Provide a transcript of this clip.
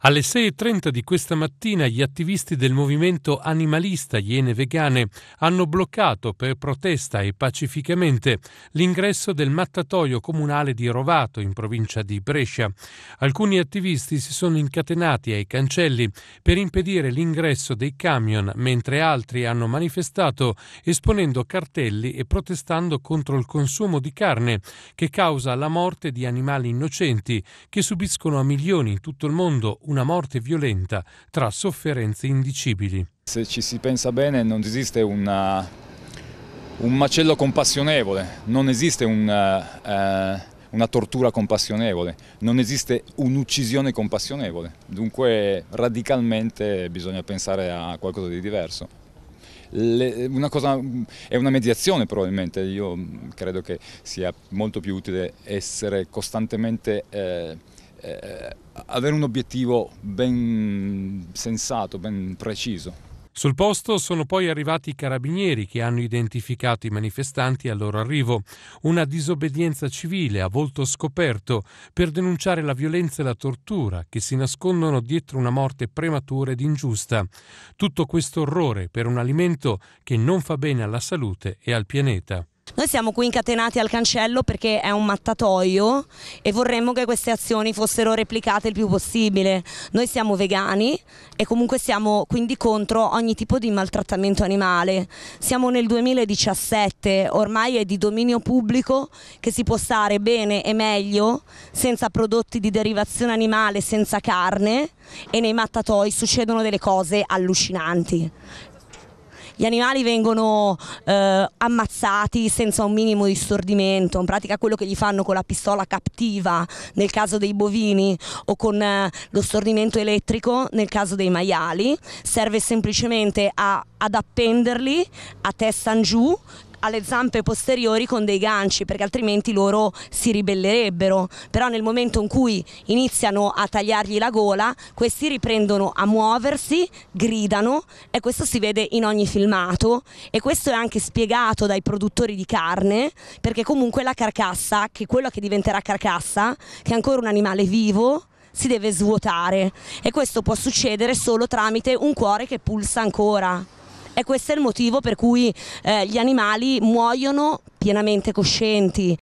Alle 6.30 di questa mattina gli attivisti del movimento animalista Iene Vegane hanno bloccato per protesta e pacificamente l'ingresso del mattatoio comunale di Rovato in provincia di Brescia. Alcuni attivisti si sono incatenati ai cancelli per impedire l'ingresso dei camion, mentre altri hanno manifestato esponendo cartelli e protestando contro il consumo di carne che causa la morte di animali innocenti che subiscono a milioni in tutto il mondo una morte violenta tra sofferenze indicibili. Se ci si pensa bene non esiste una, un macello compassionevole, non esiste una, eh, una tortura compassionevole, non esiste un'uccisione compassionevole, dunque radicalmente bisogna pensare a qualcosa di diverso. Le, una cosa, è una mediazione probabilmente, io credo che sia molto più utile essere costantemente eh, eh, avere un obiettivo ben sensato, ben preciso. Sul posto sono poi arrivati i carabinieri che hanno identificato i manifestanti al loro arrivo, una disobbedienza civile a volto scoperto per denunciare la violenza e la tortura che si nascondono dietro una morte prematura ed ingiusta. Tutto questo orrore per un alimento che non fa bene alla salute e al pianeta. Noi siamo qui incatenati al cancello perché è un mattatoio e vorremmo che queste azioni fossero replicate il più possibile. Noi siamo vegani e comunque siamo quindi contro ogni tipo di maltrattamento animale. Siamo nel 2017, ormai è di dominio pubblico che si può stare bene e meglio senza prodotti di derivazione animale, senza carne e nei mattatoi succedono delle cose allucinanti gli animali vengono eh, ammazzati senza un minimo di stordimento, in pratica quello che gli fanno con la pistola cattiva nel caso dei bovini o con eh, lo stordimento elettrico nel caso dei maiali, serve semplicemente a, ad appenderli a testa in giù alle zampe posteriori con dei ganci perché altrimenti loro si ribellerebbero, però nel momento in cui iniziano a tagliargli la gola questi riprendono a muoversi, gridano e questo si vede in ogni filmato e questo è anche spiegato dai produttori di carne perché comunque la carcassa, che quello che diventerà carcassa, che è ancora un animale vivo, si deve svuotare e questo può succedere solo tramite un cuore che pulsa ancora. E questo è il motivo per cui eh, gli animali muoiono pienamente coscienti,